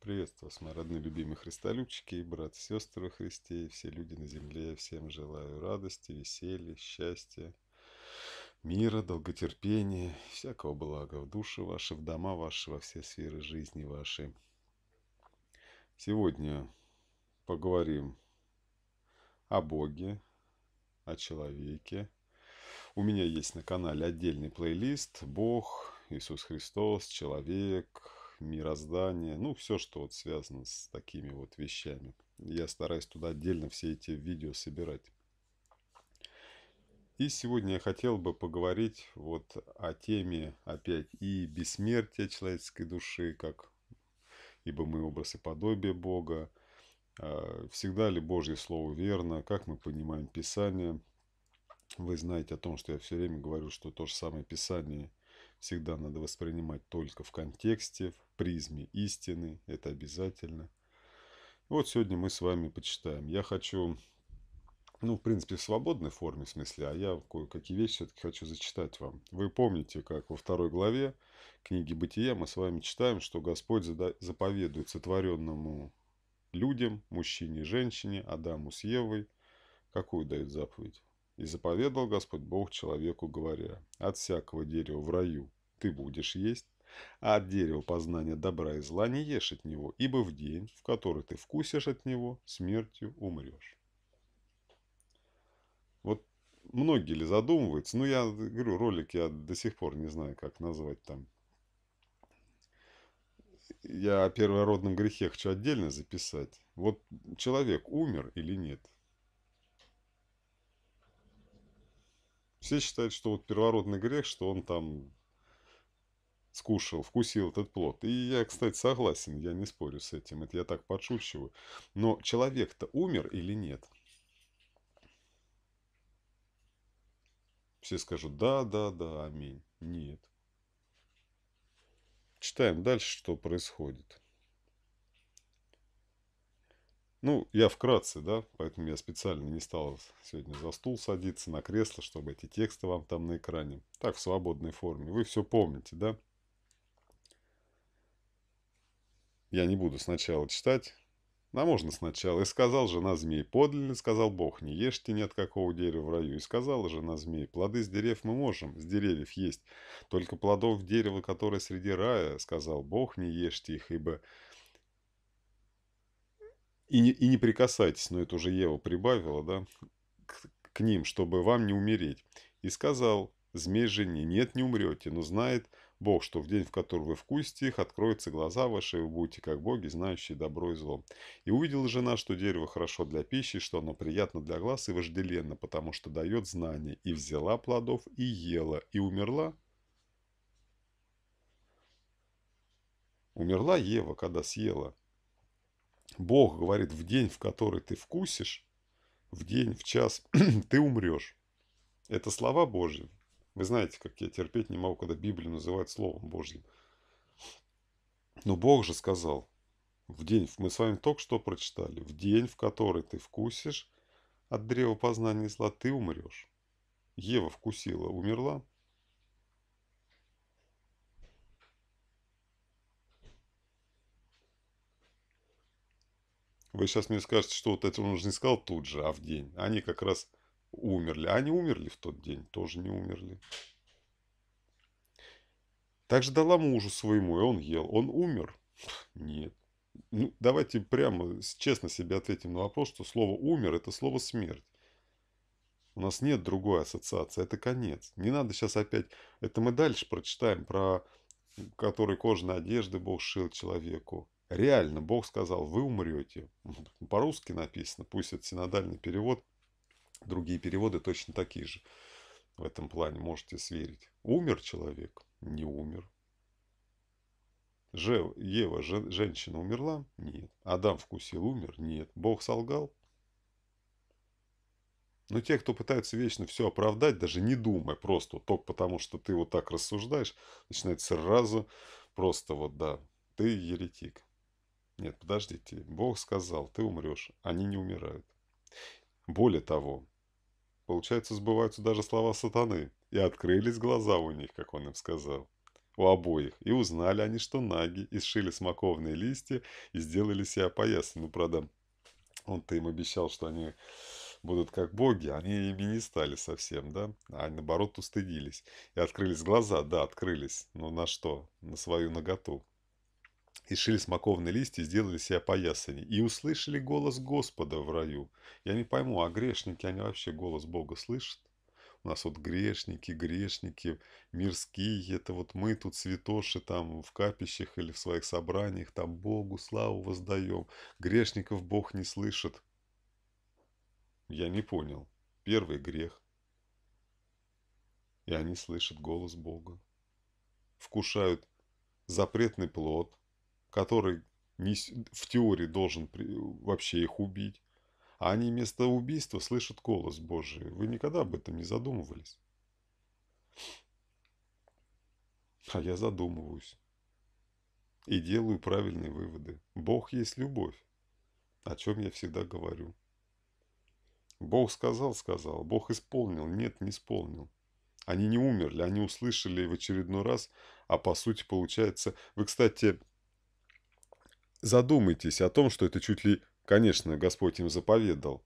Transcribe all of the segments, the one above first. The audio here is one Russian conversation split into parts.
Приветствую вас, мои родные любимые христолюбчики и брат, сестры во Христе, и все люди на земле. Всем желаю радости, веселья, счастья, мира, долготерпения, всякого блага в души ваши, в дома ваши, во все сферы жизни ваши. Сегодня поговорим о Боге, о человеке. У меня есть на канале отдельный плейлист «Бог», «Иисус Христос», «Человек», мироздание, ну все, что вот связано с такими вот вещами. Я стараюсь туда отдельно все эти видео собирать. И сегодня я хотел бы поговорить вот о теме опять и бессмертия человеческой души, как ибо мы образ и подобие Бога, а, всегда ли Божье Слово верно, как мы понимаем Писание. Вы знаете о том, что я все время говорю, что то же самое Писание – всегда надо воспринимать только в контексте, в призме истины, это обязательно. Вот сегодня мы с вами почитаем. Я хочу, ну, в принципе, в свободной форме, в смысле, а я кое-какие вещи все-таки хочу зачитать вам. Вы помните, как во второй главе книги «Бытия» мы с вами читаем, что Господь заповедует сотворенному людям, мужчине и женщине, Адаму с Евой, какую дает заповедь? И заповедал Господь Бог человеку, говоря, «От всякого дерева в раю ты будешь есть, а от дерева познания добра и зла не ешь от него, ибо в день, в который ты вкусишь от него, смертью умрешь». Вот многие ли задумываются, ну я говорю, ролик я до сих пор не знаю, как назвать там. Я о первородном грехе хочу отдельно записать. Вот человек умер или нет – Все считают, что вот первородный грех, что он там скушал, вкусил этот плод. И я, кстати, согласен, я не спорю с этим, это я так подшучиваю. Но человек-то умер или нет? Все скажут, да, да, да, аминь. Нет. Читаем дальше, что происходит. Ну, я вкратце, да, поэтому я специально не стал сегодня за стул садиться, на кресло, чтобы эти тексты вам там на экране. Так, в свободной форме. Вы все помните, да? Я не буду сначала читать. А можно сначала. «И сказал жена змей, подлинно сказал Бог, не ешьте ни от какого дерева в раю. И сказала жена змей, плоды с дерев мы можем, с деревьев есть, только плодов дерева, которое среди рая, сказал Бог, не ешьте их, ибо и не, и не прикасайтесь, но это уже Ева прибавила, да, к, к ним, чтобы вам не умереть. И сказал змей жене, нет, не умрете, но знает Бог, что в день, в который вы вкусите их, откроются глаза ваши, и вы будете как боги, знающие добро и зло. И увидела жена, что дерево хорошо для пищи, что оно приятно для глаз и вожделенно, потому что дает знания. и взяла плодов, и ела, и умерла. Умерла Ева, когда съела. Бог говорит, в день, в который ты вкусишь, в день, в час ты умрешь. Это слова Божьи. Вы знаете, как я терпеть не могу, когда Библию называют Словом Божьим. Но Бог же сказал, в день, мы с вами только что прочитали, в день, в который ты вкусишь от древа познания зла, ты умрешь. Ева вкусила, умерла, Вы сейчас мне скажете, что вот это он уже не сказал тут же, а в день. Они как раз умерли. А они умерли в тот день, тоже не умерли. Также дала мужу своему, и он ел. Он умер? Нет. Ну, давайте прямо честно себе ответим на вопрос, что слово «умер» – это слово «смерть». У нас нет другой ассоциации, это конец. Не надо сейчас опять... Это мы дальше прочитаем про который кожной одежды Бог шил человеку. Реально, Бог сказал, вы умрете. По-русски написано, пусть это синодальный перевод, другие переводы точно такие же. В этом плане можете сверить. Умер человек? Не умер. Жев, Ева, же, женщина умерла? Нет. Адам вкусил, умер? Нет. Бог солгал? Но те, кто пытаются вечно все оправдать, даже не думая, просто вот только потому, что ты вот так рассуждаешь, начинает сразу просто вот, да, ты еретик. Нет, подождите. Бог сказал, ты умрешь. Они не умирают. Более того, получается, сбываются даже слова сатаны. И открылись глаза у них, как он им сказал. У обоих. И узнали они, что наги, и сшили смоковные листья, и сделали себя поясы. Ну, правда, он-то им обещал, что они будут как боги, они ими не стали совсем, да? А наоборот устыдились. И открылись глаза, да, открылись. Но на что? На свою наготу и шили смоковные листья, сделали себя поясани, и услышали голос Господа в раю. Я не пойму, а грешники, они вообще голос Бога слышат? У нас вот грешники, грешники, мирские, это вот мы тут святоши там в капищах или в своих собраниях, там Богу славу воздаем. Грешников Бог не слышит. Я не понял. Первый грех. И они слышат голос Бога. Вкушают запретный плод, который в теории должен вообще их убить. А они вместо убийства слышат голос Божий. Вы никогда об этом не задумывались? А я задумываюсь. И делаю правильные выводы. Бог есть любовь, о чем я всегда говорю. Бог сказал, сказал. Бог исполнил. Нет, не исполнил. Они не умерли, они услышали в очередной раз, а по сути получается... Вы, кстати, задумайтесь о том, что это чуть ли, конечно, Господь им заповедал.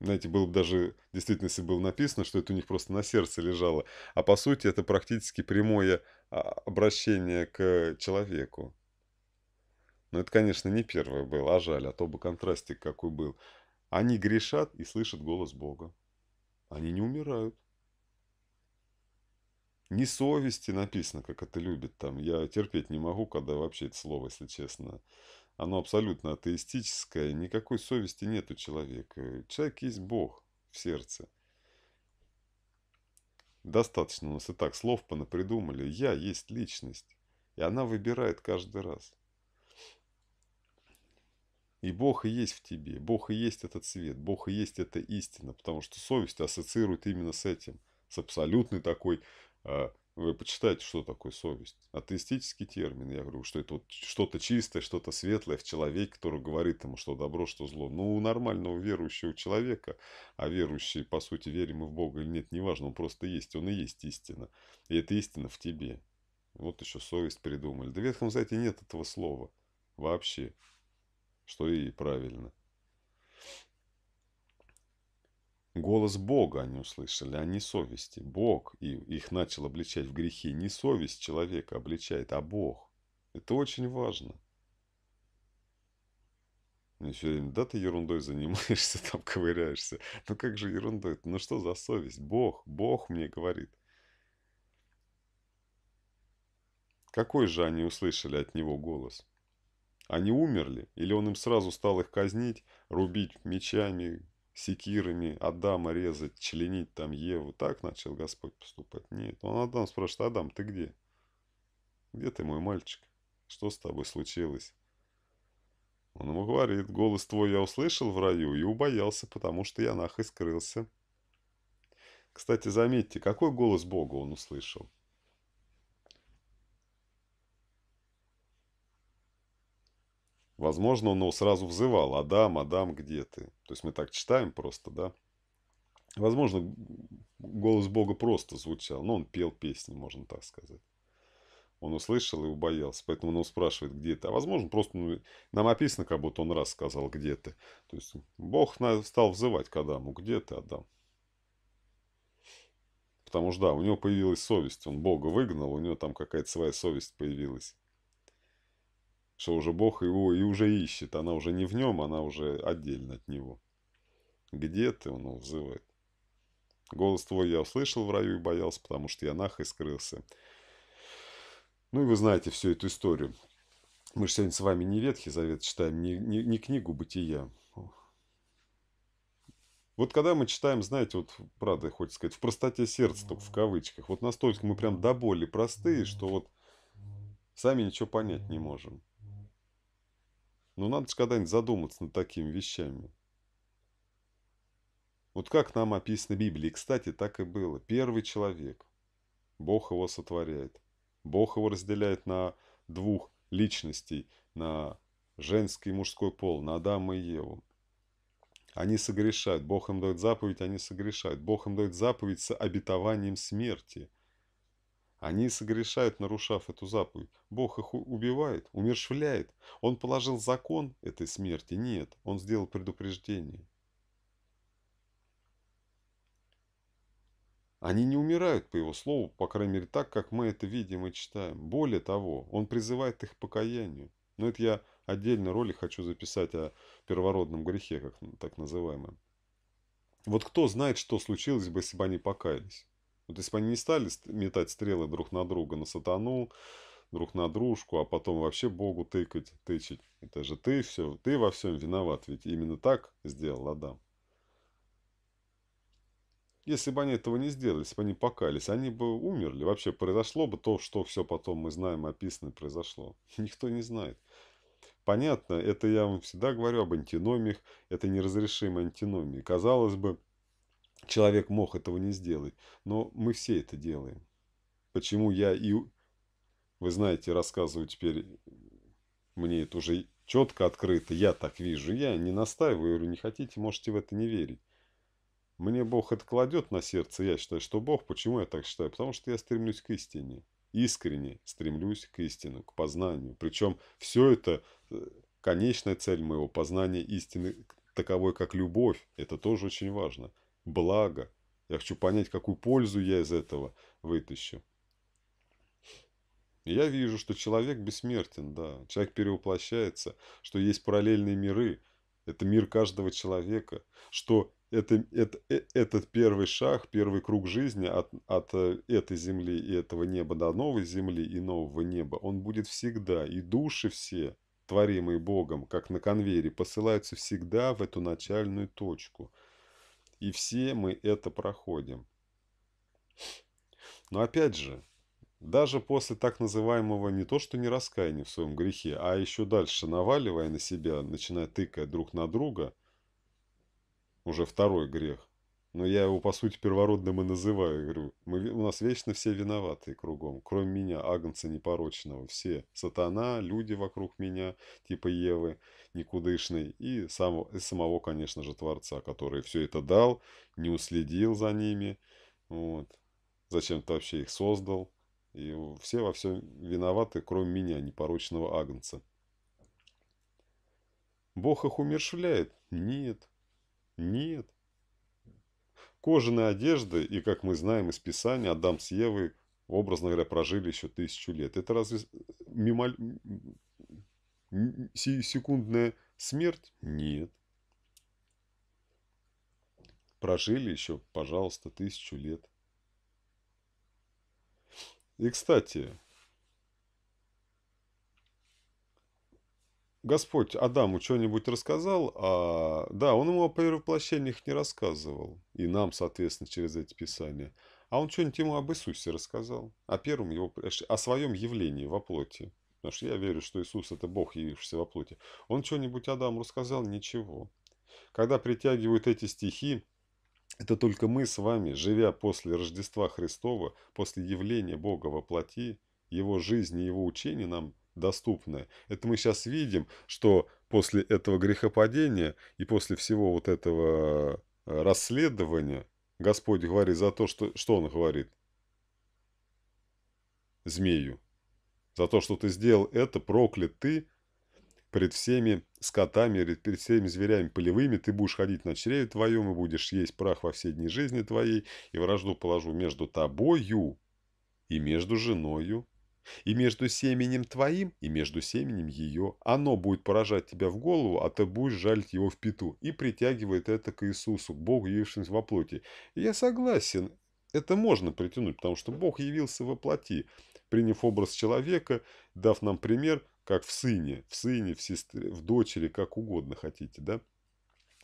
Знаете, было бы даже, действительно, если было написано, что это у них просто на сердце лежало, а по сути это практически прямое а, обращение к человеку. Но это, конечно, не первое было, а жаль, а то бы контрастик какой был. Они грешат и слышат голос Бога. Они не умирают ни совести написано, как это любит там. Я терпеть не могу, когда вообще это слово, если честно. Оно абсолютно атеистическое, никакой совести нет у человека. Человек есть Бог в сердце. Достаточно у нас и так слов понапридумали. Я есть личность, и она выбирает каждый раз. И Бог и есть в тебе, Бог и есть этот свет, Бог и есть эта истина, потому что совесть ассоциирует именно с этим, с абсолютной такой а, вы почитайте, что такое совесть. Атеистический термин, я говорю, что это вот что-то чистое, что-то светлое в человеке, который говорит ему, что добро, что зло. Ну, у нормального верующего человека, а верующий, по сути, верим мы в Бога или нет, неважно, он просто есть, он и есть истина. И это истина в тебе. Вот еще совесть придумали. Да в Ветхом Завете нет этого слова вообще, что и правильно. Голос Бога они услышали, а не совести. Бог и их начал обличать в грехе. Не совесть человека обличает, а Бог. Это очень важно. Мне все время, да ты ерундой занимаешься, там ковыряешься. Ну как же ерундой? -то? Ну что за совесть? Бог, Бог мне говорит. Какой же они услышали от него голос? Они умерли? Или он им сразу стал их казнить, рубить мечами, секирами а Адама резать, членить там Еву. Так начал Господь поступать. Нет, он Адам спрашивает, Адам, ты где? Где ты, мой мальчик? Что с тобой случилось? Он ему говорит, голос твой я услышал в раю и убоялся, потому что я нахуй скрылся. Кстати, заметьте, какой голос Бога он услышал? Возможно, он его сразу взывал «Адам, Адам, где ты?». То есть мы так читаем просто, да? Возможно, голос Бога просто звучал, но он пел песни, можно так сказать. Он услышал и убоялся, поэтому он его спрашивает, где ты. А возможно, просто ну, нам описано, как будто он раз сказал, где ты. То есть Бог стал взывать к Адаму, где ты, Адам? Потому что, да, у него появилась совесть, он Бога выгнал, у него там какая-то своя совесть появилась что уже Бог его и уже ищет. Она уже не в нем, она уже отдельно от него. «Где ты?» — он его взывает. «Голос твой я услышал в раю и боялся, потому что я нах и скрылся». Ну и вы знаете всю эту историю. Мы же сегодня с вами не Ветхий Завет читаем, не, не, не книгу Бытия. Вот когда мы читаем, знаете, вот правда, хочется сказать, в простоте сердца, только в кавычках, вот настолько мы прям до боли простые, что вот сами ничего понять не можем. Но ну, надо же когда-нибудь задуматься над такими вещами. Вот как нам описано в Библии, кстати, так и было. Первый человек. Бог его сотворяет. Бог его разделяет на двух личностей, на женский и мужской пол, на Адама и Еву. Они согрешают. Бог им дает заповедь, они согрешают. Бог им дает заповедь с обетованием смерти – они согрешают, нарушав эту заповедь. Бог их убивает, умершвляет. Он положил закон этой смерти? Нет, он сделал предупреждение. Они не умирают, по его слову, по крайней мере, так, как мы это видим и читаем. Более того, он призывает их к покаянию. Но это я отдельно ролик хочу записать о первородном грехе, как так называемом. Вот кто знает, что случилось бы, если бы они покаялись? Вот если бы они не стали метать стрелы друг на друга, на сатану, друг на дружку, а потом вообще Богу тыкать, тычить. Это же ты все, ты во всем виноват, ведь именно так сделал Адам. Если бы они этого не сделали, если бы они покались, они бы умерли. Вообще произошло бы то, что все потом мы знаем, описано, произошло. Никто не знает. Понятно, это я вам всегда говорю об антиномиях, это неразрешимые антиномии. Казалось бы, человек мог этого не сделать, но мы все это делаем. Почему я и... Вы знаете, рассказываю теперь, мне это уже четко, открыто, я так вижу, я не настаиваю, говорю, не хотите, можете в это не верить. Мне Бог это кладет на сердце, я считаю, что Бог, почему я так считаю? Потому что я стремлюсь к истине, искренне стремлюсь к истину, к познанию. Причем все это, э, конечная цель моего познания истины, таковой как любовь, это тоже очень важно – благо. Я хочу понять, какую пользу я из этого вытащу. я вижу, что человек бессмертен, да. Человек перевоплощается, что есть параллельные миры. Это мир каждого человека. Что это, это, э, этот первый шаг, первый круг жизни от, от э, этой земли и этого неба до новой земли и нового неба, он будет всегда. И души все, творимые Богом, как на конвейере, посылаются всегда в эту начальную точку – и все мы это проходим. Но опять же, даже после так называемого не то что не раскаяния в своем грехе, а еще дальше наваливая на себя, начиная тыкать друг на друга, уже второй грех, но я его, по сути, первородным и называю. Я говорю, мы, у нас вечно все виноваты кругом, кроме меня, агнца непорочного. Все. Сатана, люди вокруг меня, типа Евы никудышной, и, сам, и самого, конечно же, Творца, который все это дал, не уследил за ними. Вот. Зачем-то вообще их создал. И все во всем виноваты, кроме меня, непорочного агнца. Бог их умершвляет? Нет. Нет. Кожаные одежды и, как мы знаем из Писания, Адам с Евой, образно говоря, прожили еще тысячу лет. Это разве мимо... секундная смерть? Нет. Прожили еще, пожалуйста, тысячу лет. И, кстати, Господь Адаму что-нибудь рассказал, а да, он ему о перевоплощениях не рассказывал, и нам, соответственно, через эти писания. А он что-нибудь ему об Иисусе рассказал, о первом его, о своем явлении во плоти. Потому что я верю, что Иисус – это Бог, явившийся во плоти. Он что-нибудь Адаму рассказал? Ничего. Когда притягивают эти стихи, это только мы с вами, живя после Рождества Христова, после явления Бога во плоти, Его жизни, Его учения нам – доступное. Это мы сейчас видим, что после этого грехопадения и после всего вот этого э, расследования Господь говорит за то, что, что Он говорит змею. За то, что ты сделал это, проклят ты пред всеми скотами, перед всеми зверями полевыми, ты будешь ходить на чреве твоем и будешь есть прах во все дни жизни твоей, и вражду положу между тобою и между женою и между семенем твоим, и между семенем ее, оно будет поражать тебя в голову, а ты будешь жалить его в пету, и притягивает это к Иисусу, к Богу, явившимся во плоти. И я согласен, это можно притянуть, потому что Бог явился во плоти, приняв образ человека, дав нам пример, как в сыне, в сыне, в сестре, в дочери, как угодно хотите, да?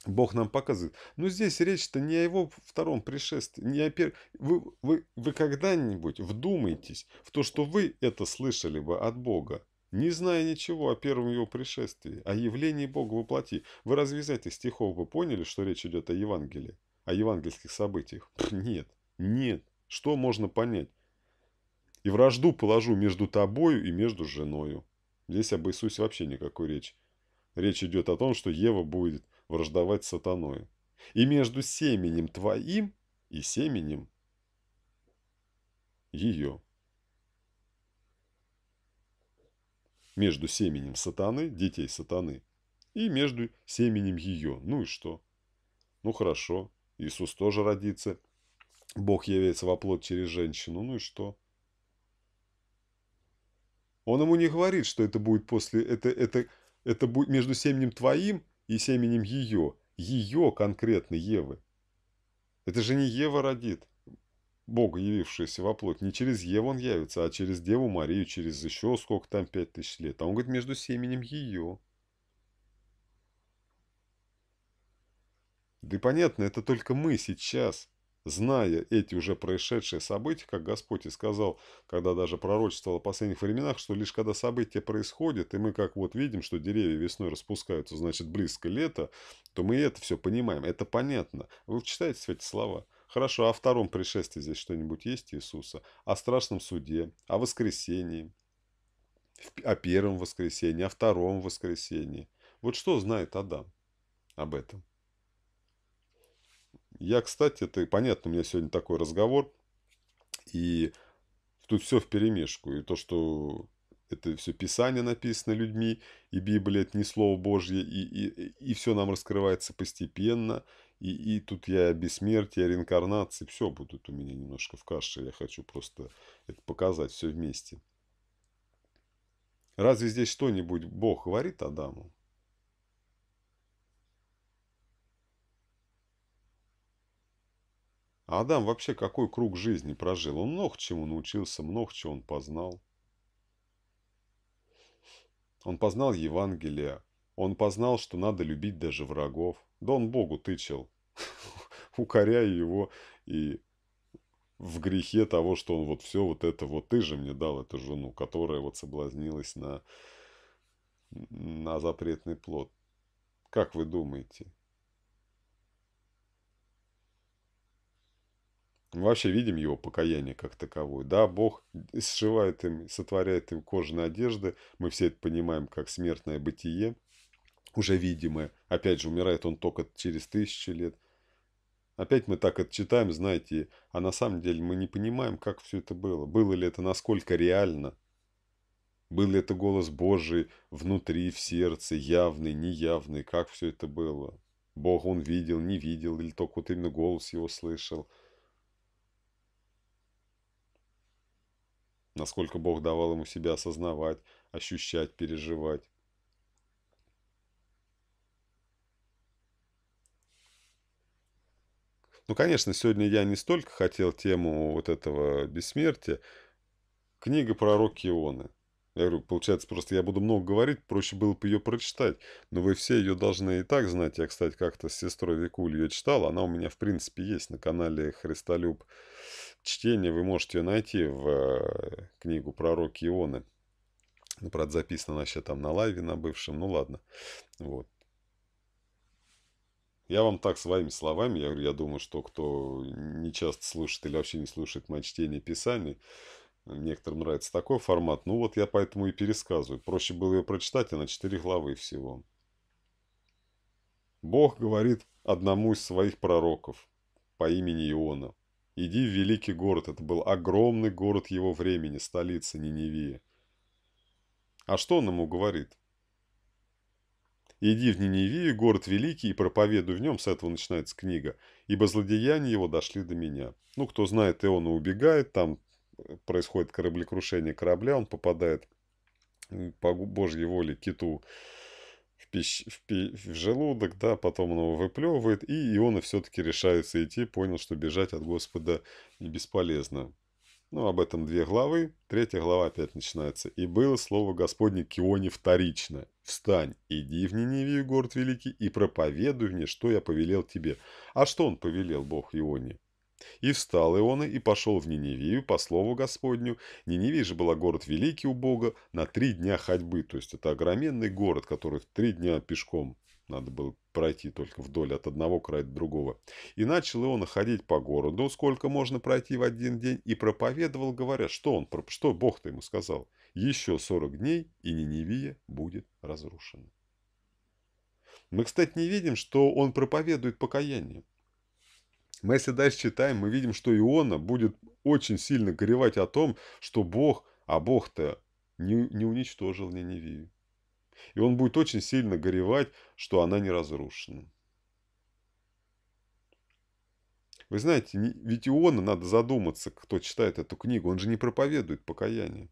Бог нам показывает. Но здесь речь-то не о его втором пришествии, не о первом. Вы, вы, вы когда-нибудь вдумаетесь в то, что вы это слышали бы от Бога, не зная ничего о первом его пришествии, о явлении Бога во плоти. Вы разве из этих стихов вы поняли, что речь идет о Евангелии, о евангельских событиях? Нет, нет. Что можно понять? И вражду положу между тобою и между женою. Здесь об Иисусе вообще никакой речи. Речь идет о том, что Ева будет враждовать сатаной. И между семенем твоим и семенем ее. Между семенем сатаны, детей сатаны, и между семенем ее. Ну и что? Ну хорошо, Иисус тоже родится. Бог явится во плоть через женщину. Ну и что? Он ему не говорит, что это будет после... Это, это, это будет между семенем твоим и семенем ее, ее конкретно Евы. Это же не Ева родит, Бог, явившийся во плоть, не через Еву он явится, а через Деву Марию, через еще сколько там, пять тысяч лет. А он говорит, между семенем ее. Да и понятно, это только мы сейчас, Зная эти уже происшедшие события, как Господь и сказал, когда даже пророчествовал о последних временах, что лишь когда события происходят, и мы как вот видим, что деревья весной распускаются, значит близко лето, то мы это все понимаем, это понятно. Вы читаете эти слова? Хорошо, о а втором пришествии здесь что-нибудь есть Иисуса? О страшном суде, о воскресении, о первом воскресении, о втором воскресении. Вот что знает Адам об этом? Я, кстати, это понятно, у меня сегодня такой разговор, и тут все в перемешку. И то, что это все Писание написано людьми, и Библия – это не Слово Божье, и, и, и все нам раскрывается постепенно, и, и тут я бессмертие, реинкарнации, все будут у меня немножко в каше, я хочу просто это показать все вместе. Разве здесь что-нибудь Бог говорит Адаму? А Адам вообще какой круг жизни прожил? Он много чему научился, много чего он познал. Он познал Евангелие. Он познал, что надо любить даже врагов. Да он Богу тычил, укоряя его и в грехе того, что он вот все вот это, вот ты же мне дал эту жену, которая вот соблазнилась на, на запретный плод. Как вы думаете, Мы вообще видим его покаяние как таковое. Да, Бог сшивает им, сотворяет им кожаные одежды. Мы все это понимаем как смертное бытие, уже видимое. Опять же, умирает он только через тысячи лет. Опять мы так это читаем, знаете, а на самом деле мы не понимаем, как все это было. Было ли это насколько реально? Был ли это голос Божий внутри, в сердце, явный, неявный? Как все это было? Бог он видел, не видел, или только вот именно голос его слышал – насколько Бог давал ему себя осознавать, ощущать, переживать. Ну, конечно, сегодня я не столько хотел тему вот этого бессмертия. Книга пророка Ионы – я говорю, получается, просто я буду много говорить, проще было бы ее прочитать. Но вы все ее должны и так знать. Я, кстати, как-то с сестрой Викуль ее читал. Она у меня, в принципе, есть на канале «Христолюб чтение». Вы можете ее найти в э, книгу «Пророк Ионы». Ну, правда, записана она еще там на лайве на бывшем. Ну, ладно. Вот. Я вам так своими словами, я говорю, я думаю, что кто не часто слушает или вообще не слушает мои чтения Писаний, Некоторым нравится такой формат. Ну вот я поэтому и пересказываю. Проще было ее прочитать, она а четыре главы всего. Бог говорит одному из своих пророков по имени Иона. «Иди в великий город». Это был огромный город его времени, столица Ниневия. А что он ему говорит? «Иди в Ниневию, город великий, и проповедуй в нем». С этого начинается книга. «Ибо злодеяния его дошли до меня». Ну, кто знает, Иона убегает, там происходит кораблекрушение корабля, он попадает по божьей воле киту в, пищ... в, пи... в желудок, да, потом он его выплевывает, и Иона все-таки решается идти, понял, что бежать от Господа не бесполезно. Ну, об этом две главы. Третья глава опять начинается. «И было слово Господне к Ионе вторично. Встань, иди в Ниневию, город великий, и проповедуй мне, что я повелел тебе». А что он повелел, Бог Ионе? И встал Иона и пошел в Ниневию по слову Господню. Ниневия же была город великий у Бога на три дня ходьбы. То есть это огроменный город, который в три дня пешком надо было пройти только вдоль от одного края до другого. И начал Иона ходить по городу, сколько можно пройти в один день, и проповедовал, говоря, что он, что Бог-то ему сказал. Еще 40 дней, и Ниневия будет разрушена. Мы, кстати, не видим, что он проповедует покаяние. Мы если дальше читаем, мы видим, что Иона будет очень сильно горевать о том, что Бог, а Бог-то не, не уничтожил Ниневию. И он будет очень сильно горевать, что она не разрушена. Вы знаете, ведь Иона надо задуматься, кто читает эту книгу. Он же не проповедует покаяние.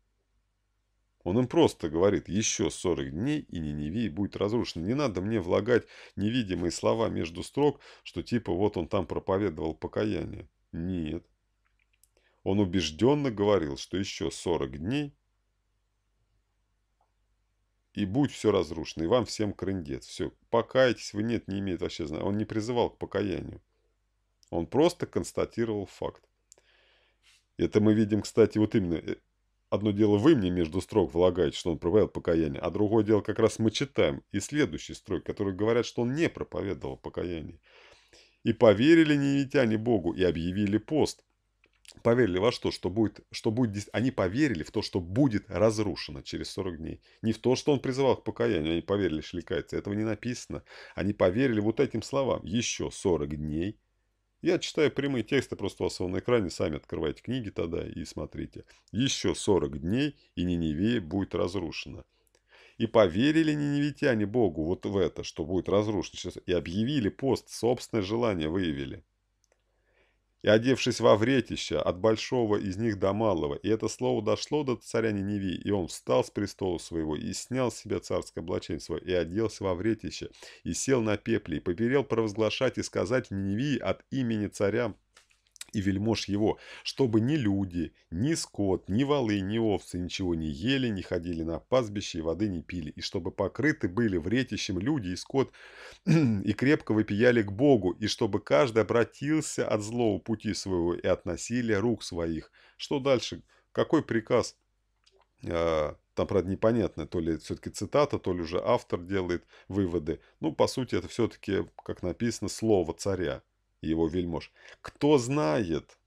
Он им просто говорит «еще 40 дней, и Ниневия будет разрушена». Не надо мне влагать невидимые слова между строк, что типа вот он там проповедовал покаяние. Нет. Он убежденно говорил, что еще 40 дней, и будет все разрушено, и вам всем крындец. Все, покайтесь вы, нет, не имеет вообще значения. Он не призывал к покаянию. Он просто констатировал факт. Это мы видим, кстати, вот именно э, Одно дело вы мне между строк влагаете, что он проповедовал покаяние, а другое дело как раз мы читаем и следующий строк, который говорят, что он не проповедовал покаяние. И поверили невитяне Богу, и объявили пост. Поверили во что? Что будет, что будет, они поверили в то, что будет разрушено через 40 дней. Не в то, что он призывал к покаянию, они поверили, шликается, Этого не написано. Они поверили вот этим словам. Еще 40 дней, я читаю прямые тексты просто у вас на экране, сами открывайте книги тогда и смотрите. Еще 40 дней, и Ниневия будет разрушена. И поверили ниневитяне Богу вот в это, что будет разрушено. И объявили пост, собственное желание выявили и одевшись во вретище, от большого из них до малого, и это слово дошло до царя Ниневи, и он встал с престола своего, и снял с себя царское облачение свое, и оделся во вретище, и сел на пепле, и поперел провозглашать и сказать Ниневи от имени царя и вельмож его, чтобы ни люди, ни скот, ни валы, ни овцы ничего не ели, не ходили на пастбище и воды не пили, и чтобы покрыты были вретищем люди и скот, и крепко вопияли к Богу, и чтобы каждый обратился от злого пути своего и от насилия рук своих. Что дальше? Какой приказ? А, там, правда, непонятно, то ли все-таки цитата, то ли уже автор делает выводы. Ну, по сути, это все-таки, как написано, слово царя его вельмож. Кто знает,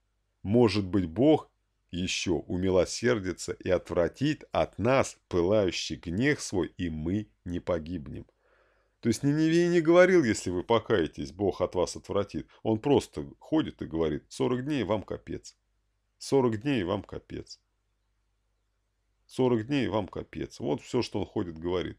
может быть, Бог еще умилосердится и отвратит от нас пылающий гнев свой, и мы не погибнем. То есть Ниневей не говорил, если вы покаетесь, Бог от вас отвратит. Он просто ходит и говорит, 40 дней вам капец. 40 дней вам капец. 40 дней вам капец. Вот все, что он ходит, говорит.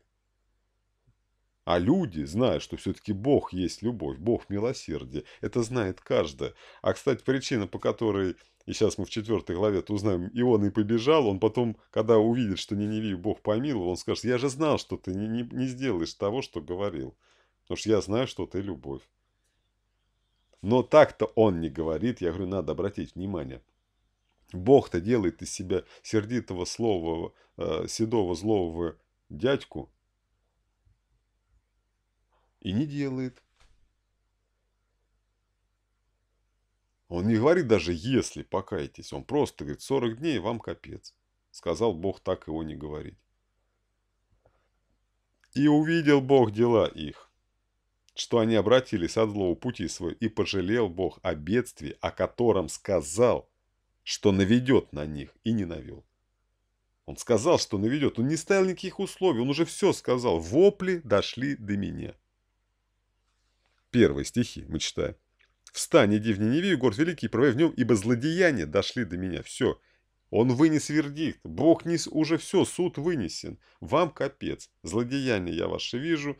А люди, зная, что все-таки Бог есть любовь, Бог милосердие, это знает каждый. А, кстати, причина, по которой, и сейчас мы в четвертой главе это узнаем, и он и побежал, он потом, когда увидит, что Ниневию Бог помиловал, он скажет, я же знал, что ты не, не, не сделаешь того, что говорил, потому что я знаю, что ты любовь. Но так-то он не говорит, я говорю, надо обратить внимание. Бог-то делает из себя сердитого, слова, э, седого, злого дядьку, и не делает. Он не говорит даже «если покайтесь», он просто говорит «40 дней, вам капец». Сказал Бог так его не говорить. И увидел Бог дела их, что они обратились от злого пути свой, и пожалел Бог о бедствии, о котором сказал, что наведет на них, и не навел. Он сказал, что наведет, он не ставил никаких условий, он уже все сказал, вопли дошли до меня первой стихи, мы читаем. «Встань, иди в Ниневию, город великий, и правай в нем, ибо злодеяния дошли до меня». Все. Он вынес вердикт. Бог низ уже все, суд вынесен. Вам капец. Злодеяния я ваши вижу.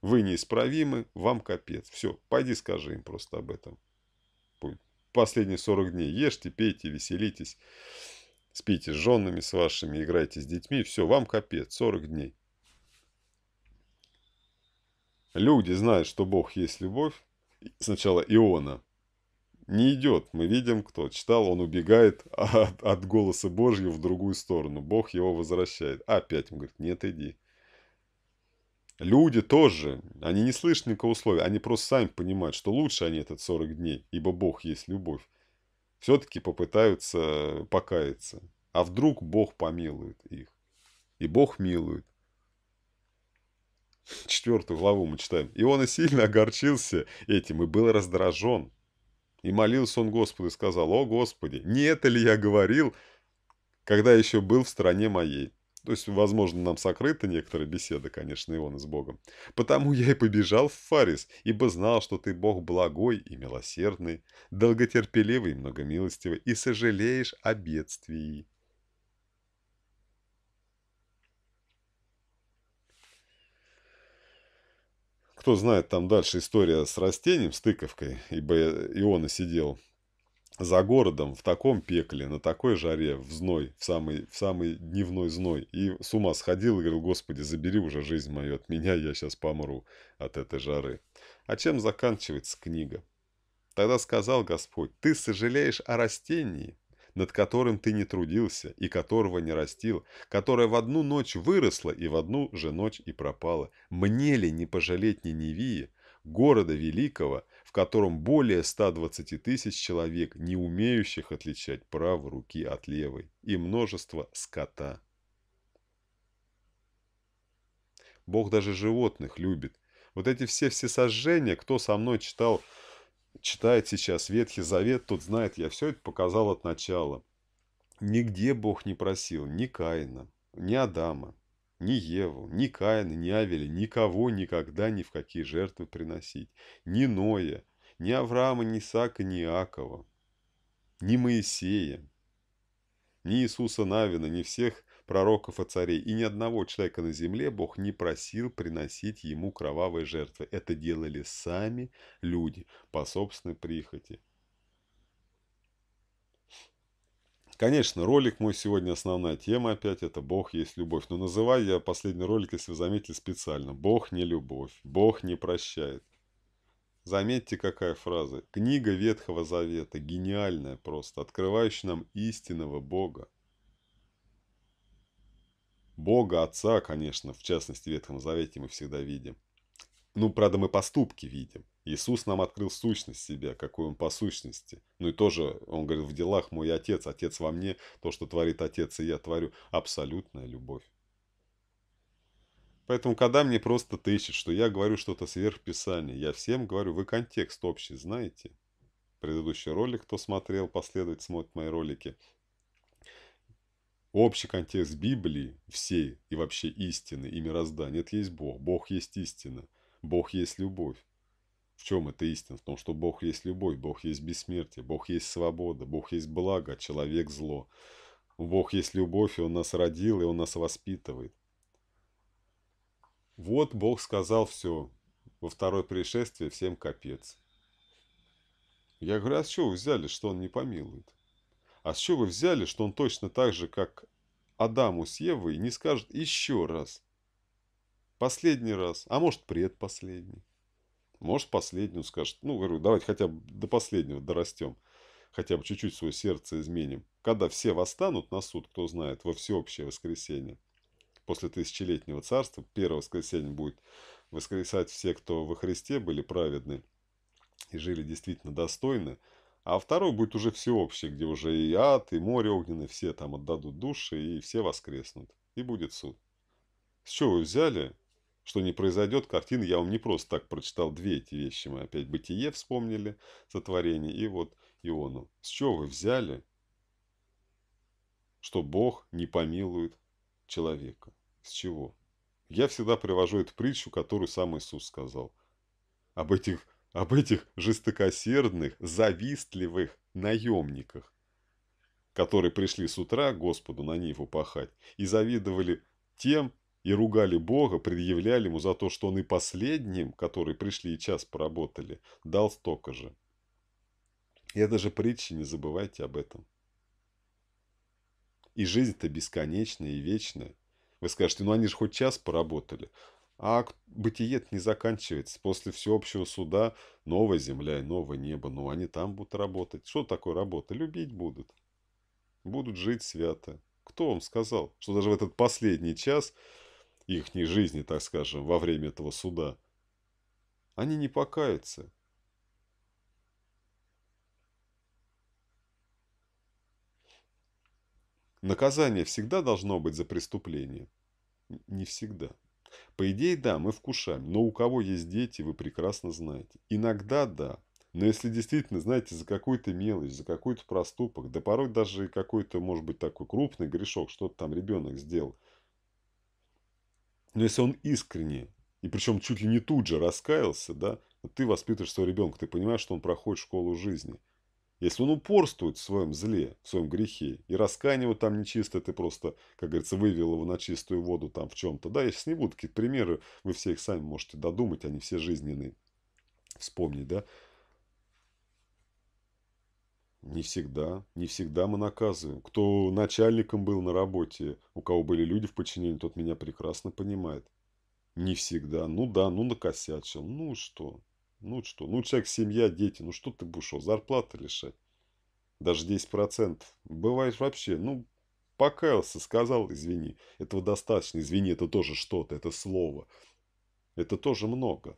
Вы неисправимы, вам капец. Все, пойди скажи им просто об этом. Последние 40 дней ешьте, пейте, веселитесь. Спите с женами, с вашими, играйте с детьми. Все, вам капец, 40 дней. Люди знают, что Бог есть любовь. Сначала Иона. Не идет. Мы видим, кто читал, он убегает от, от голоса Божьего в другую сторону. Бог его возвращает. Опять он говорит, нет, иди. Люди тоже, они не слышат никакого условия, они просто сами понимают, что лучше они этот 40 дней, ибо Бог есть любовь. Все-таки попытаются покаяться. А вдруг Бог помилует их? И Бог милует четвертую главу мы читаем. И он и сильно огорчился этим, и был раздражен. И молился он Господу и сказал, «О, Господи, не это ли я говорил, когда еще был в стране моей?» То есть, возможно, нам сокрыта некоторая беседа, конечно, и он с Богом. «Потому я и побежал в Фарис, ибо знал, что ты Бог благой и милосердный, долготерпеливый и многомилостивый, и сожалеешь о бедствии». Кто знает, там дальше история с растением, с тыковкой, ибо Иона сидел за городом в таком пекле, на такой жаре, в зной, в самый, в самый дневной зной. И с ума сходил и говорил, господи, забери уже жизнь мою от меня, я сейчас помру от этой жары. А чем заканчивается книга? Тогда сказал Господь, ты сожалеешь о растении, над которым ты не трудился и которого не растил, которое в одну ночь выросло и в одну же ночь и пропало. Мне ли не пожалеть Ниневии, города великого, в котором более 120 тысяч человек, не умеющих отличать правую руки от левой, и множество скота? Бог даже животных любит. Вот эти все все сожжения, кто со мной читал читает сейчас Ветхий Завет, тот знает, я все это показал от начала. Нигде Бог не просил ни Каина, ни Адама, ни Еву, ни Каина, ни Авеля, никого никогда ни в какие жертвы приносить, ни Ноя, ни Авраама, ни Сака, ни Иакова, ни Моисея, ни Иисуса Навина, ни всех пророков и царей, и ни одного человека на земле Бог не просил приносить ему кровавые жертвы. Это делали сами люди по собственной прихоти. Конечно, ролик мой сегодня основная тема опять, это «Бог есть любовь». Но называю я последний ролик, если вы заметили, специально. «Бог не любовь», «Бог не прощает». Заметьте, какая фраза. Книга Ветхого Завета, гениальная просто, открывающая нам истинного Бога. Бога Отца, конечно, в частности, в Ветхом Завете мы всегда видим. Ну, правда, мы поступки видим. Иисус нам открыл сущность себя, какой он по сущности. Ну и тоже, он говорит, в делах мой Отец, Отец во мне, то, что творит Отец, и я творю. Абсолютная любовь. Поэтому, когда мне просто тычет, что я говорю что-то сверх Писания, я всем говорю, вы контекст общий знаете. Предыдущий ролик, кто смотрел, последовать смотрит мои ролики, Общий контекст Библии, всей и вообще истины и мироздания – это есть Бог. Бог есть истина. Бог есть любовь. В чем эта истина? В том, что Бог есть любовь, Бог есть бессмертие, Бог есть свобода, Бог есть благо, а человек – зло. Бог есть любовь, и Он нас родил, и Он нас воспитывает. Вот Бог сказал все. Во второе пришествие всем капец. Я говорю, а с чего вы взяли, что он не помилует? А с чего вы взяли, что он точно так же, как Адаму с Евой, не скажет еще раз? Последний раз, а может предпоследний. Может последний, скажет. Ну, говорю, давайте хотя бы до последнего дорастем. Хотя бы чуть-чуть свое сердце изменим. Когда все восстанут на суд, кто знает, во всеобщее воскресенье. После тысячелетнего царства первое воскресенье будет воскресать все, кто во Христе были праведны и жили действительно достойно – а второй будет уже всеобщий, где уже и ад, и море огненное, все там отдадут души, и все воскреснут. И будет суд. С чего вы взяли, что не произойдет картина? Я вам не просто так прочитал две эти вещи. Мы опять бытие вспомнили, сотворение, и вот Иону. С чего вы взяли, что Бог не помилует человека? С чего? Я всегда привожу эту притчу, которую сам Иисус сказал. Об этих об этих жестокосердных, завистливых наемниках, которые пришли с утра Господу на Ниву пахать и завидовали тем и ругали Бога, предъявляли ему за то, что он и последним, которые пришли и час поработали, дал столько же. И это же притча, не забывайте об этом. И жизнь-то бесконечная и вечная. Вы скажете, ну они же хоть час поработали. А акт бытие не заканчивается. После всеобщего суда новая земля и новое небо. Ну, они там будут работать. Что такое работа? Любить будут. Будут жить свято. Кто вам сказал, что даже в этот последний час их не жизни, так скажем, во время этого суда, они не покаются? Наказание всегда должно быть за преступление. Не всегда. По идее, да, мы вкушаем, но у кого есть дети, вы прекрасно знаете. Иногда да, но если действительно, знаете, за какую-то мелочь, за какой-то проступок, да порой даже какой-то, может быть, такой крупный грешок, что-то там ребенок сделал. Но если он искренне, и причем чуть ли не тут же раскаялся, да, ты воспитываешь своего ребенка, ты понимаешь, что он проходит школу жизни – если он упорствует в своем зле, в своем грехе, и раскаяние его там нечистое, ты просто, как говорится, вывел его на чистую воду там в чем-то. Да, я сейчас не буду какие-то примеры, вы все их сами можете додумать, они все жизненные. Вспомнить, да? Не всегда. Не всегда мы наказываем. Кто начальником был на работе, у кого были люди в подчинении, тот меня прекрасно понимает. Не всегда. Ну да, ну накосячил. Ну что? Ну что, ну человек, семья, дети, ну что ты будешь его зарплаты лишать? Даже 10%. Бывает вообще, ну, покаялся, сказал, извини. Этого достаточно, извини, это тоже что-то, это слово. Это тоже много.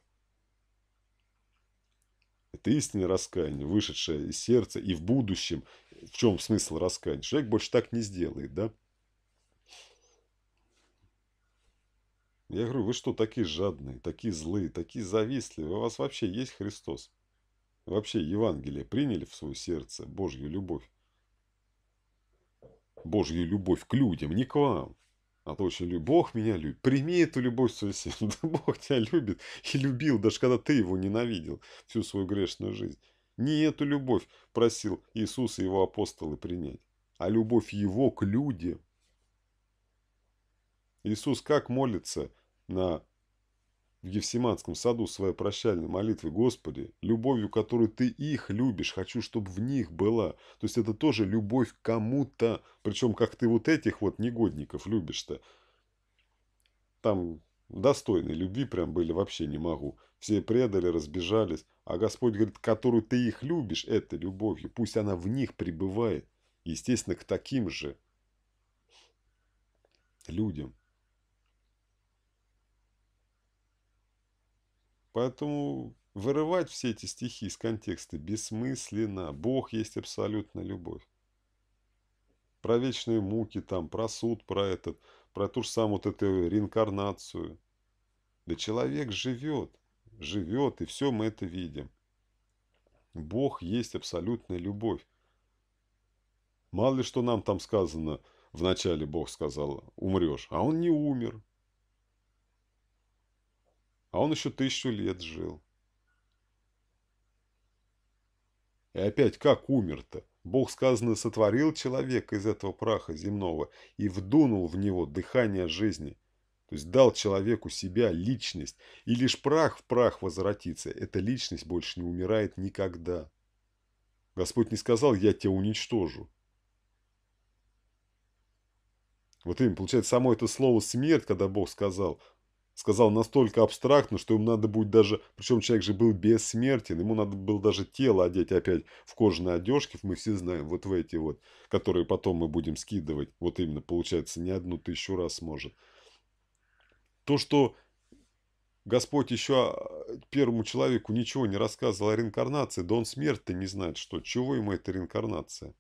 Это истинное раскаяние, вышедшее из сердца и в будущем. В чем смысл раскаяния? Человек больше так не сделает, да? Я говорю, вы что, такие жадные, такие злые, такие завистливые? У вас вообще есть Христос? Вообще Евангелие приняли в свое сердце, Божью любовь? Божью любовь к людям, не к вам. А то очень любит. Бог меня любит. Прими эту любовь в свое сердце. Бог тебя любит и любил, даже когда ты его ненавидел всю свою грешную жизнь. Не эту любовь просил Иисус и его апостолы принять, а любовь его к людям. Иисус как молится – на в Гефсиманском саду своей прощальной молитвы, Господи, любовью, которую Ты их любишь, хочу, чтобы в них была. То есть это тоже любовь кому-то, причем как ты вот этих вот негодников любишь-то. Там достойной любви прям были, вообще не могу. Все предали, разбежались. А Господь говорит, которую ты их любишь, этой любовью, пусть она в них пребывает. Естественно, к таким же людям. Поэтому вырывать все эти стихи из контекста бессмысленно. Бог есть абсолютная любовь. Про вечные муки там, про суд, про этот, про ту же самую вот эту реинкарнацию. Да человек живет, живет, и все мы это видим. Бог есть абсолютная любовь. Мало ли что нам там сказано, вначале Бог сказал, умрешь, а он не умер. А он еще тысячу лет жил. И опять как умер-то? Бог, сказано, сотворил человека из этого праха земного и вдунул в него дыхание жизни. То есть дал человеку себя, личность. И лишь прах в прах возвратится. Эта личность больше не умирает никогда. Господь не сказал, я тебя уничтожу. Вот им получается, само это слово «смерть», когда Бог сказал, сказал настолько абстрактно, что им надо будет даже... Причем человек же был бессмертен, ему надо было даже тело одеть опять в кожаные одежки, мы все знаем, вот в эти вот, которые потом мы будем скидывать, вот именно, получается, не одну тысячу раз может. То, что Господь еще а, первому человеку ничего не рассказывал о реинкарнации, да он смерть-то не знает, что, чего ему эта реинкарнация.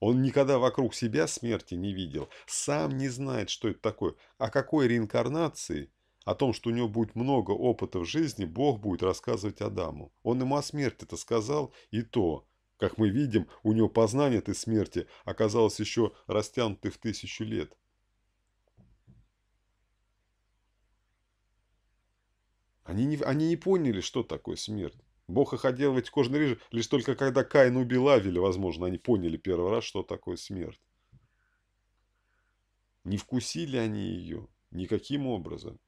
Он никогда вокруг себя смерти не видел, сам не знает, что это такое. О какой реинкарнации – о том, что у него будет много опыта в жизни, Бог будет рассказывать Адаму. Он ему о смерти это сказал, и то, как мы видим, у него познание этой смерти оказалось еще растянутой в тысячу лет. Они не, они не поняли, что такое смерть. Бог их одел в эти кожаные рижи, лишь только когда Каин убил Авеля, возможно, они поняли первый раз, что такое смерть. Не вкусили они ее никаким образом.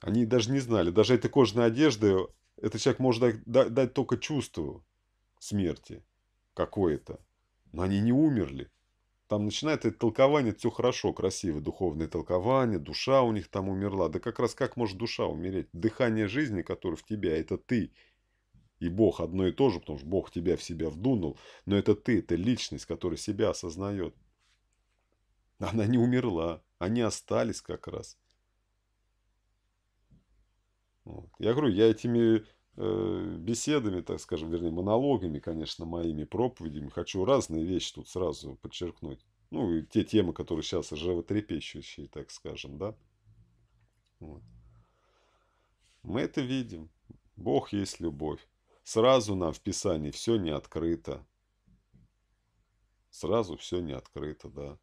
Они даже не знали. Даже этой кожаной одежды этот человек может дать, дать только чувство смерти какое-то. Но они не умерли. Там начинает это толкование, все хорошо, красиво, духовное толкование, душа у них там умерла. Да как раз как может душа умереть? Дыхание жизни, которое в тебя, это ты. И Бог одно и то же, потому что Бог тебя в себя вдунул, но это ты, это личность, которая себя осознает. Она не умерла, они остались как раз. Вот. Я говорю, я этими э, беседами, так скажем, вернее, монологами, конечно, моими проповедями хочу разные вещи тут сразу подчеркнуть. Ну, и те темы, которые сейчас животрепещущие, так скажем, да. Вот. Мы это видим. Бог есть любовь. Сразу нам в Писании все не открыто. Сразу все не открыто, да.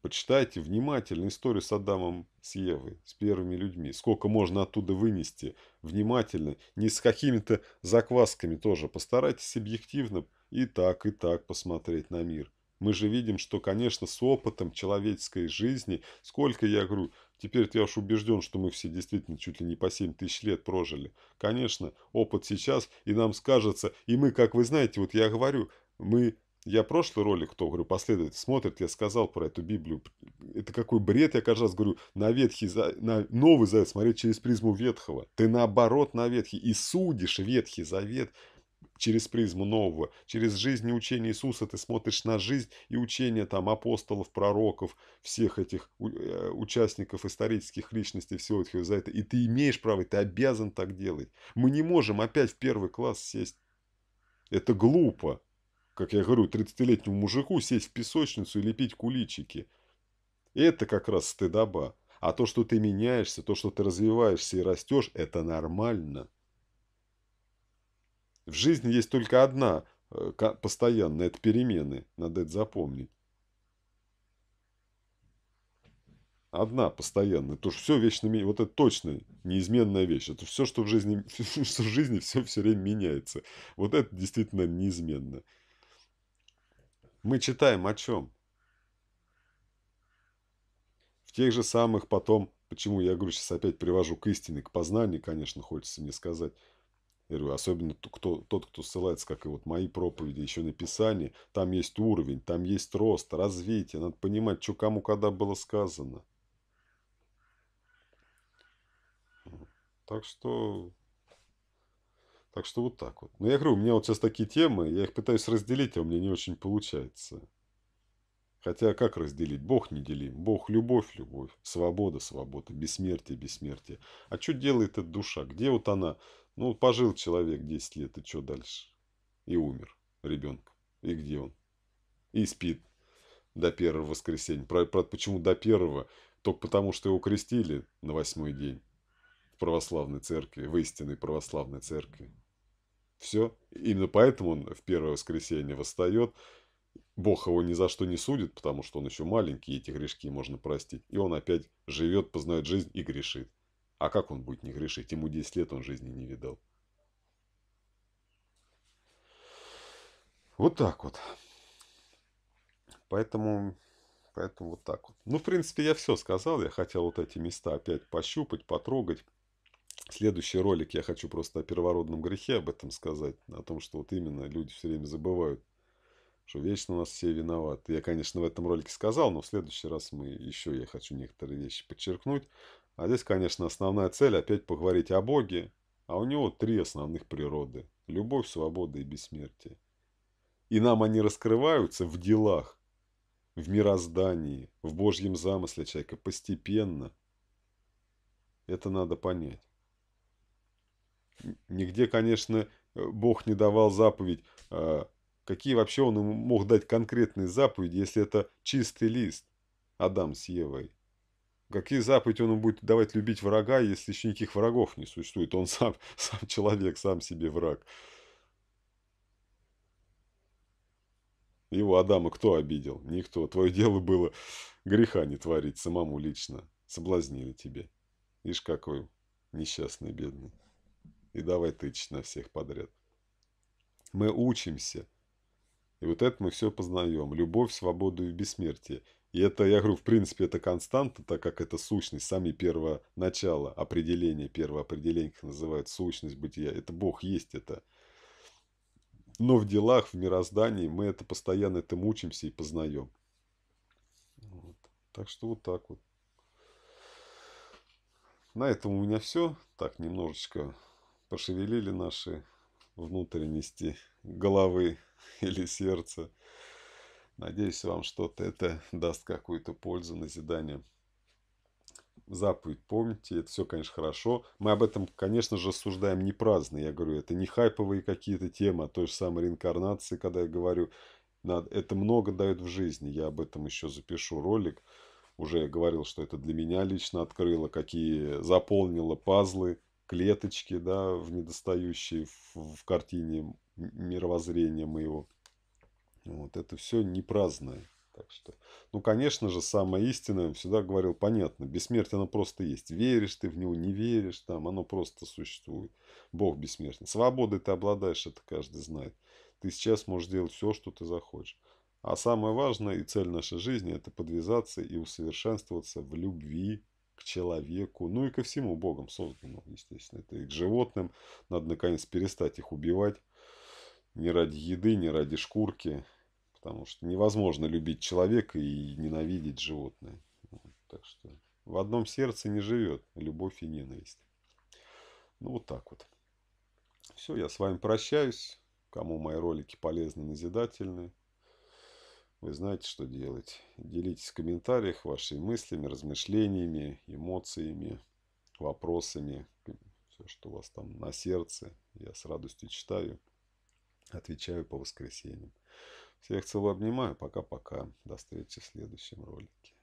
Почитайте внимательно историю с Адамом, с Евой, с первыми людьми. Сколько можно оттуда вынести. Внимательно, не с какими-то заквасками тоже. Постарайтесь объективно и так, и так посмотреть на мир. Мы же видим, что, конечно, с опытом человеческой жизни, сколько, я говорю, теперь я уж убежден, что мы все действительно чуть ли не по 7 тысяч лет прожили. Конечно, опыт сейчас, и нам скажется, и мы, как вы знаете, вот я говорю, мы я прошлый ролик, кто, говорю, последователь смотрит, я сказал про эту Библию. Это какой бред, я каждый раз говорю, на Ветхий, на Новый Завет смотреть через призму Ветхого. Ты наоборот на Ветхий и судишь Ветхий Завет через призму нового. Через жизнь и учение Иисуса ты смотришь на жизнь и учение там апостолов, пророков, всех этих э, участников исторических личностей, всего этого за это. И ты имеешь право, ты обязан так делать. Мы не можем опять в первый класс сесть. Это глупо как я говорю, 30-летнему мужику сесть в песочницу и лепить куличики. Это как раз стыдоба. А то, что ты меняешься, то, что ты развиваешься и растешь, это нормально. В жизни есть только одна э, постоянная, это перемены. Надо это запомнить. Одна постоянная. То, что все вечно меняется. Вот это точно неизменная вещь. Это все, что в жизни, что в жизни все, все время меняется. Вот это действительно неизменно. Мы читаем о чем? В тех же самых потом, почему я говорю, сейчас опять привожу к истине, к познанию, конечно, хочется мне сказать, я говорю, особенно кто, тот, кто ссылается, как и вот мои проповеди, еще на Писание, там есть уровень, там есть рост, развитие. Надо понимать, что кому когда было сказано. Так что так что вот так вот. Но я говорю, у меня вот сейчас такие темы, я их пытаюсь разделить, а у меня не очень получается. Хотя как разделить? Бог не делим. Бог – любовь, любовь. Свобода, свобода. Бессмертие, бессмертие. А что делает эта душа? Где вот она? Ну, пожил человек 10 лет, и что дальше? И умер ребенка. И где он? И спит до первого воскресенья. Про, про, почему до первого? Только потому, что его крестили на восьмой день православной церкви, в истинной православной церкви. Все. Именно поэтому он в первое воскресенье восстает. Бог его ни за что не судит, потому что он еще маленький, и эти грешки можно простить. И он опять живет, познает жизнь и грешит. А как он будет не грешить? Ему 10 лет он жизни не видал. Вот так вот. Поэтому, поэтому вот так вот. Ну, в принципе, я все сказал. Я хотел вот эти места опять пощупать, потрогать. Следующий ролик я хочу просто о первородном грехе об этом сказать, о том, что вот именно люди все время забывают, что вечно у нас все виноваты. Я, конечно, в этом ролике сказал, но в следующий раз мы еще, я хочу некоторые вещи подчеркнуть. А здесь, конечно, основная цель опять поговорить о Боге, а у него три основных природы – любовь, свобода и бессмертие. И нам они раскрываются в делах, в мироздании, в Божьем замысле человека постепенно. Это надо понять. Нигде, конечно, э, Бог не давал заповедь. А какие вообще он ему мог дать конкретные заповеди, если это чистый лист Адам с Евой? Какие заповеди он ему будет давать любить врага, если еще никаких врагов не существует? Он сам, сам человек, сам себе враг. Его Адама кто обидел? Никто. Твое дело было греха не творить самому лично. Соблазнили тебе. Ишь какой несчастный, бедный и давай тычь на всех подряд. Мы учимся. И вот это мы все познаем. Любовь, свободу и бессмертие. И это, я говорю, в принципе, это константа, так как это сущность, сами первое начало, определение, первое определение, как называют, сущность бытия. Это Бог есть это. Но в делах, в мироздании мы это постоянно это мучимся и познаем. Вот. Так что вот так вот. На этом у меня все. Так, немножечко пошевелили наши внутренности, головы или сердца. Надеюсь, вам что-то это даст какую-то пользу, назидание. Заповедь помните, это все, конечно, хорошо. Мы об этом, конечно же, осуждаем не праздно. Я говорю, это не хайповые какие-то темы, а той же самой реинкарнации, когда я говорю, надо, это много дает в жизни. Я об этом еще запишу ролик. Уже говорил, что это для меня лично открыло, какие заполнило пазлы – клеточки, да, в недостающие в, в картине мировоззрения моего. Вот это все не праздное. Так что, ну, конечно же, самое истинное, всегда говорил, понятно, бессмертие оно просто есть. Веришь ты в него, не веришь, там, оно просто существует. Бог бессмертен. Свободой ты обладаешь, это каждый знает. Ты сейчас можешь делать все, что ты захочешь. А самое важное и цель нашей жизни – это подвязаться и усовершенствоваться в любви к человеку, ну и ко всему богам созданному, естественно. Это и к животным. Надо, наконец, перестать их убивать. Не ради еды, не ради шкурки. Потому что невозможно любить человека и ненавидеть животное. Так что в одном сердце не живет любовь и ненависть. Ну, вот так вот. Все, я с вами прощаюсь. Кому мои ролики полезны, назидательны, вы знаете, что делать. Делитесь в комментариях вашими мыслями, размышлениями, эмоциями, вопросами. Все, что у вас там на сердце. Я с радостью читаю. Отвечаю по воскресеньям. Всех целую обнимаю. Пока-пока. До встречи в следующем ролике.